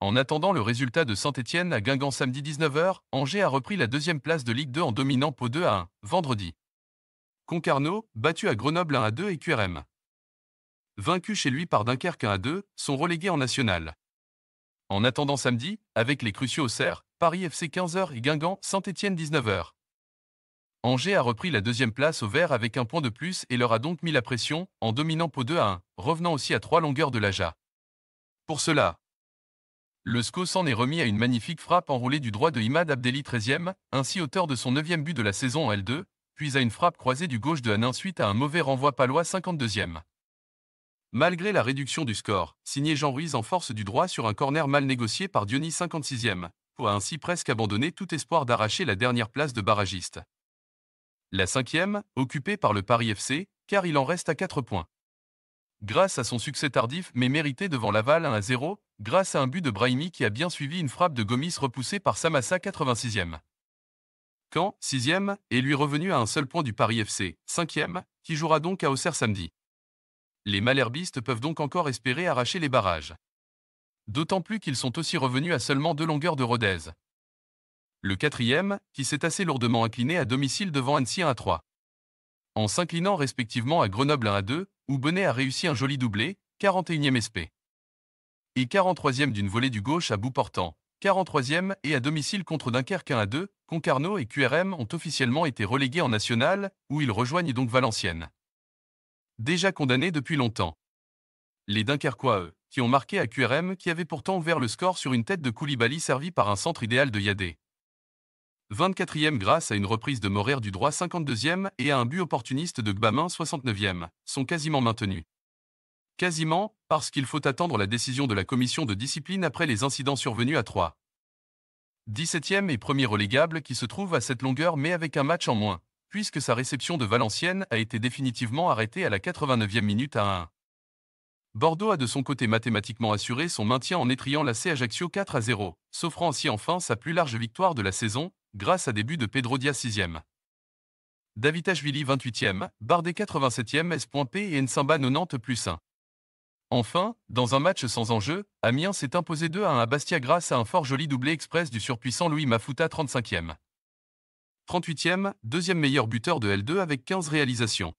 En attendant le résultat de Saint-Etienne à Guingamp samedi 19h, Angers a repris la deuxième place de Ligue 2 en dominant Pau 2 à 1, vendredi. Concarneau, battu à Grenoble 1 à 2 et QRM. Vaincu chez lui par Dunkerque 1 à 2, sont relégués en national. En attendant samedi, avec les cruciaux au cerf, Paris FC 15h et Guingamp Saint-Etienne 19h. Angers a repris la deuxième place au vert avec un point de plus et leur a donc mis la pression en dominant Pau 2 à 1, revenant aussi à trois longueurs de l'Aja. Pour cela, le SCO s'en est remis à une magnifique frappe enroulée du droit de Imad Abdelli 13 ainsi auteur de son 9e but de la saison en L2, puis à une frappe croisée du gauche de Hanin suite à un mauvais renvoi palois 52e. Malgré la réduction du score, signé Jean Ruiz en force du droit sur un corner mal négocié par Dionis 56e, a ainsi presque abandonner tout espoir d'arracher la dernière place de barragiste. La 5e, occupée par le Paris FC, car il en reste à 4 points. Grâce à son succès tardif mais mérité devant Laval 1 à 0, grâce à un but de Brahimi qui a bien suivi une frappe de Gomis repoussée par Samassa 86e. Caen, 6e, est lui revenu à un seul point du Paris FC, 5e, qui jouera donc à Auxerre samedi. Les Malherbistes peuvent donc encore espérer arracher les barrages. D'autant plus qu'ils sont aussi revenus à seulement deux longueurs de Rodez. Le quatrième, qui s'est assez lourdement incliné à domicile devant Annecy 1 à 3. En s'inclinant respectivement à Grenoble 1 à 2, où Bonnet a réussi un joli doublé, 41e SP et 43e d'une volée du gauche à bout portant. 43e et à domicile contre Dunkerque 1 à 2, Concarneau et QRM ont officiellement été relégués en national, où ils rejoignent donc Valenciennes. Déjà condamnés depuis longtemps. Les Dunkerquois, eux, qui ont marqué à QRM qui avait pourtant ouvert le score sur une tête de Koulibaly servie par un centre idéal de Yadé. 24e grâce à une reprise de Morère du droit 52e et à un but opportuniste de Gbamin 69e, sont quasiment maintenus. Quasiment, parce qu'il faut attendre la décision de la commission de discipline après les incidents survenus à 3. 17e et premier relégable qui se trouve à cette longueur mais avec un match en moins, puisque sa réception de Valenciennes a été définitivement arrêtée à la 89e minute à 1. Bordeaux a de son côté mathématiquement assuré son maintien en étriant la C Ajaccio 4 à 0, s'offrant ainsi enfin sa plus large victoire de la saison, grâce à des buts de Pedro Diaz 6e. Davitashvili 28e, Bardet 87e, S.P et Nsamba 90 plus 1. Enfin, dans un match sans enjeu, Amiens s'est imposé 2 à 1 à Bastia grâce à un fort joli doublé express du surpuissant Louis Mafuta 35e. 38e, deuxième meilleur buteur de L2 avec 15 réalisations.